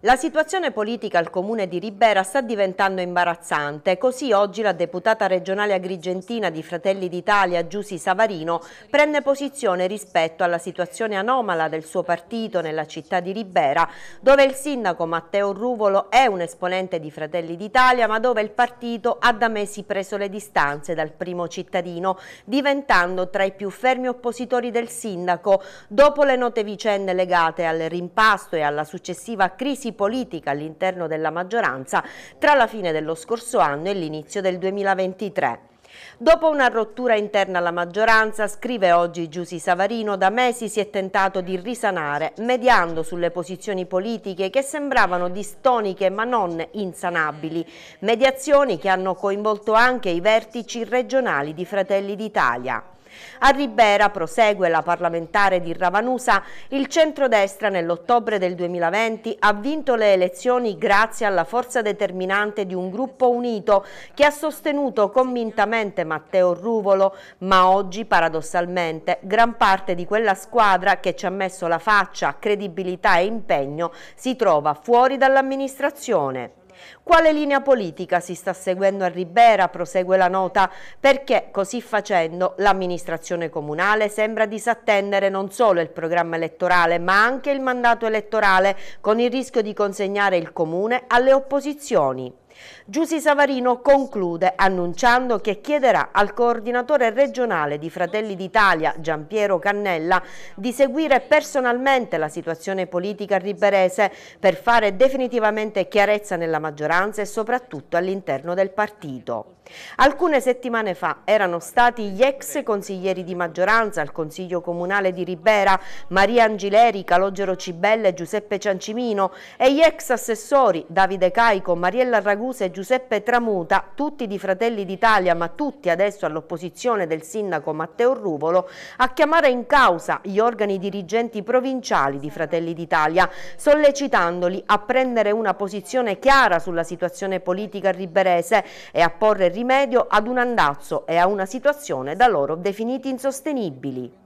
La situazione politica al comune di Ribera sta diventando imbarazzante, così oggi la deputata regionale agrigentina di Fratelli d'Italia Giussi Savarino prende posizione rispetto alla situazione anomala del suo partito nella città di Ribera, dove il sindaco Matteo Ruvolo è un esponente di Fratelli d'Italia, ma dove il partito ha da mesi preso le distanze dal primo cittadino, diventando tra i più fermi oppositori del sindaco dopo le note vicende legate al rimpasto e alla successione successiva crisi politica all'interno della maggioranza tra la fine dello scorso anno e l'inizio del 2023. Dopo una rottura interna alla maggioranza, scrive oggi Giussi Savarino, da mesi si è tentato di risanare, mediando sulle posizioni politiche che sembravano distoniche ma non insanabili, mediazioni che hanno coinvolto anche i vertici regionali di Fratelli d'Italia. A Ribera, prosegue la parlamentare di Ravanusa, il centrodestra nell'ottobre del 2020 ha vinto le elezioni grazie alla forza determinante di un gruppo unito che ha sostenuto convintamente Matteo Ruvolo, ma oggi paradossalmente gran parte di quella squadra che ci ha messo la faccia, credibilità e impegno si trova fuori dall'amministrazione. Quale linea politica si sta seguendo a Ribera, prosegue la nota, perché così facendo l'amministrazione comunale sembra disattendere non solo il programma elettorale ma anche il mandato elettorale con il rischio di consegnare il comune alle opposizioni. Giussi Savarino conclude annunciando che chiederà al coordinatore regionale di Fratelli d'Italia, Giampiero Cannella, di seguire personalmente la situazione politica riberese per fare definitivamente chiarezza nella maggioranza e soprattutto all'interno del partito. Alcune settimane fa erano stati gli ex consiglieri di maggioranza al Consiglio Comunale di Ribera, Maria Angileri, Calogero Cibella e Giuseppe Ciancimino e gli ex assessori Davide Caico, Mariella Ragù Ragusa e Giuseppe Tramuta, tutti di Fratelli d'Italia ma tutti adesso all'opposizione del sindaco Matteo Ruvolo, a chiamare in causa gli organi dirigenti provinciali di Fratelli d'Italia, sollecitandoli a prendere una posizione chiara sulla situazione politica riberese e a porre rimedio ad un andazzo e a una situazione da loro definiti insostenibili.